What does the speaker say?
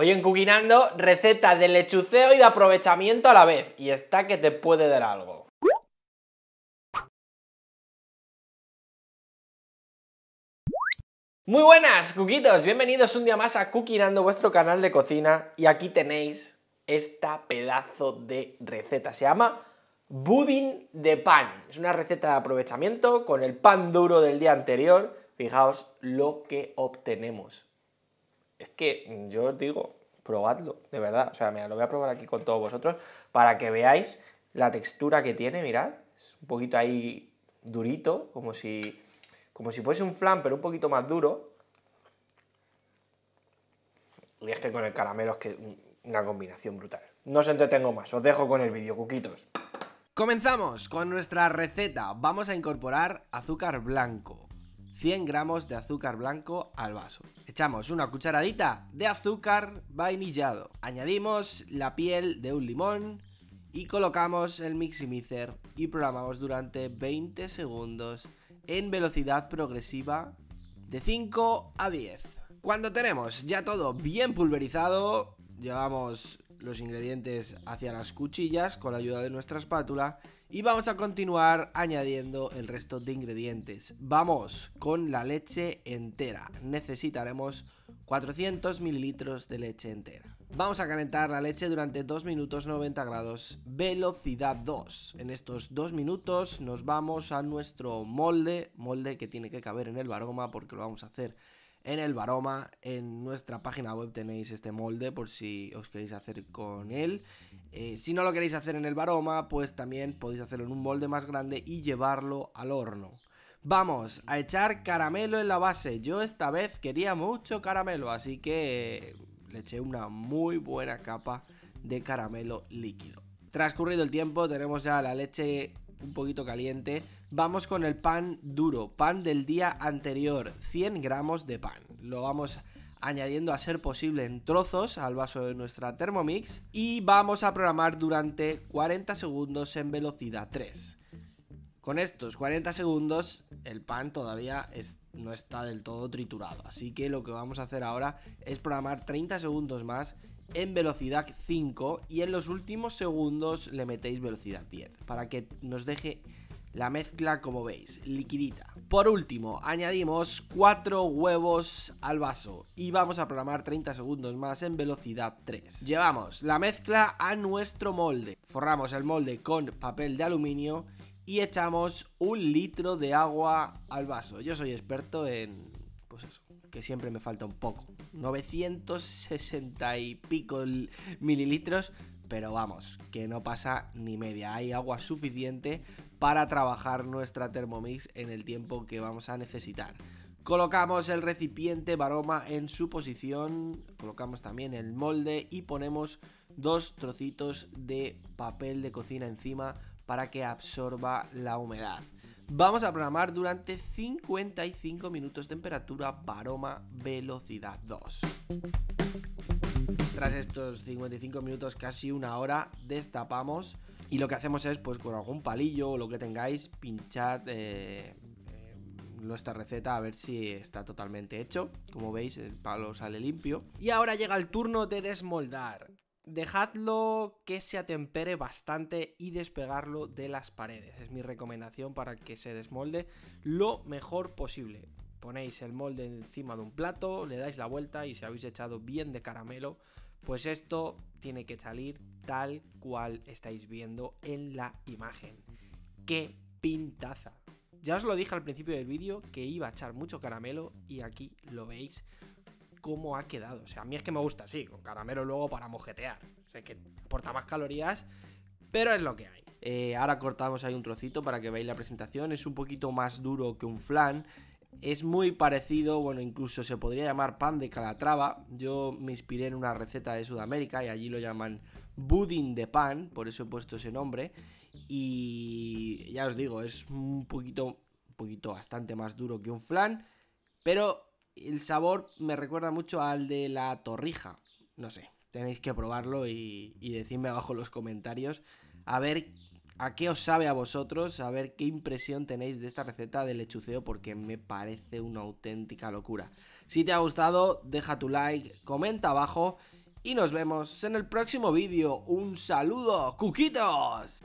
Hoy en Cuquinando, receta de lechuceo y de aprovechamiento a la vez. Y está que te puede dar algo. Muy buenas, cuquitos. Bienvenidos un día más a Cookinando, vuestro canal de cocina. Y aquí tenéis esta pedazo de receta. Se llama budín de pan. Es una receta de aprovechamiento con el pan duro del día anterior. Fijaos lo que obtenemos es que yo os digo, probadlo, de verdad. O sea, mira, lo voy a probar aquí con todos vosotros para que veáis la textura que tiene, mirad. Es un poquito ahí durito, como si, como si fuese un flan, pero un poquito más duro. Y este con el caramelo es que una combinación brutal. No os entretengo más, os dejo con el vídeo, cuquitos. Comenzamos con nuestra receta. Vamos a incorporar azúcar blanco. 100 gramos de azúcar blanco al vaso echamos una cucharadita de azúcar vainillado. Añadimos la piel de un limón y colocamos el miximizer y programamos durante 20 segundos en velocidad progresiva de 5 a 10. Cuando tenemos ya todo bien pulverizado, llevamos los ingredientes hacia las cuchillas con la ayuda de nuestra espátula y vamos a continuar añadiendo el resto de ingredientes. Vamos con la leche entera. Necesitaremos 400 mililitros de leche entera. Vamos a calentar la leche durante 2 minutos 90 grados, velocidad 2. En estos 2 minutos nos vamos a nuestro molde, molde que tiene que caber en el baroma porque lo vamos a hacer en el Baroma. En nuestra página web tenéis este molde por si os queréis hacer con él. Eh, si no lo queréis hacer en el Baroma, pues también podéis hacerlo en un molde más grande y llevarlo al horno. Vamos a echar caramelo en la base. Yo esta vez quería mucho caramelo, así que le eché una muy buena capa de caramelo líquido. Transcurrido el tiempo tenemos ya la leche un poquito caliente. Vamos con el pan duro, pan del día anterior, 100 gramos de pan. Lo vamos añadiendo a ser posible en trozos al vaso de nuestra Thermomix y vamos a programar durante 40 segundos en velocidad 3. Con estos 40 segundos el pan todavía es, no está del todo triturado, así que lo que vamos a hacer ahora es programar 30 segundos más en velocidad 5 y en los últimos segundos le metéis velocidad 10 para que nos deje la mezcla como veis, liquidita. Por último, añadimos 4 huevos al vaso y vamos a programar 30 segundos más en velocidad 3. Llevamos la mezcla a nuestro molde, forramos el molde con papel de aluminio y echamos un litro de agua al vaso. Yo soy experto en... pues eso, que siempre me falta un poco. 960 y pico mililitros, pero vamos, que no pasa ni media. Hay agua suficiente para trabajar nuestra Thermomix en el tiempo que vamos a necesitar. Colocamos el recipiente varoma en su posición, colocamos también el molde y ponemos dos trocitos de papel de cocina encima para que absorba la humedad. Vamos a programar durante 55 minutos temperatura, baroma, velocidad 2. Tras estos 55 minutos, casi una hora, destapamos y lo que hacemos es, pues con algún palillo o lo que tengáis, pinchad eh, eh, nuestra receta a ver si está totalmente hecho. Como veis, el palo sale limpio. Y ahora llega el turno de desmoldar dejadlo que se atempere bastante y despegarlo de las paredes. Es mi recomendación para que se desmolde lo mejor posible. Ponéis el molde encima de un plato, le dais la vuelta y si habéis echado bien de caramelo, pues esto tiene que salir tal cual estáis viendo en la imagen. ¡Qué pintaza! Ya os lo dije al principio del vídeo que iba a echar mucho caramelo y aquí lo veis cómo ha quedado. O sea, a mí es que me gusta así, con caramelo luego para mojetear. Sé que aporta más calorías, pero es lo que hay. Eh, ahora cortamos ahí un trocito para que veáis la presentación. Es un poquito más duro que un flan. Es muy parecido, bueno, incluso se podría llamar pan de calatrava. Yo me inspiré en una receta de Sudamérica y allí lo llaman budín de pan, por eso he puesto ese nombre. Y ya os digo, es un poquito, un poquito bastante más duro que un flan, pero el sabor me recuerda mucho al de la torrija. No sé, tenéis que probarlo y, decidme abajo en los comentarios a ver a qué os sabe a vosotros, a ver qué impresión tenéis de esta receta de lechuceo, porque me parece una auténtica locura. Si te ha gustado, deja tu like, comenta abajo y nos vemos en el próximo vídeo. ¡Un saludo, cuquitos!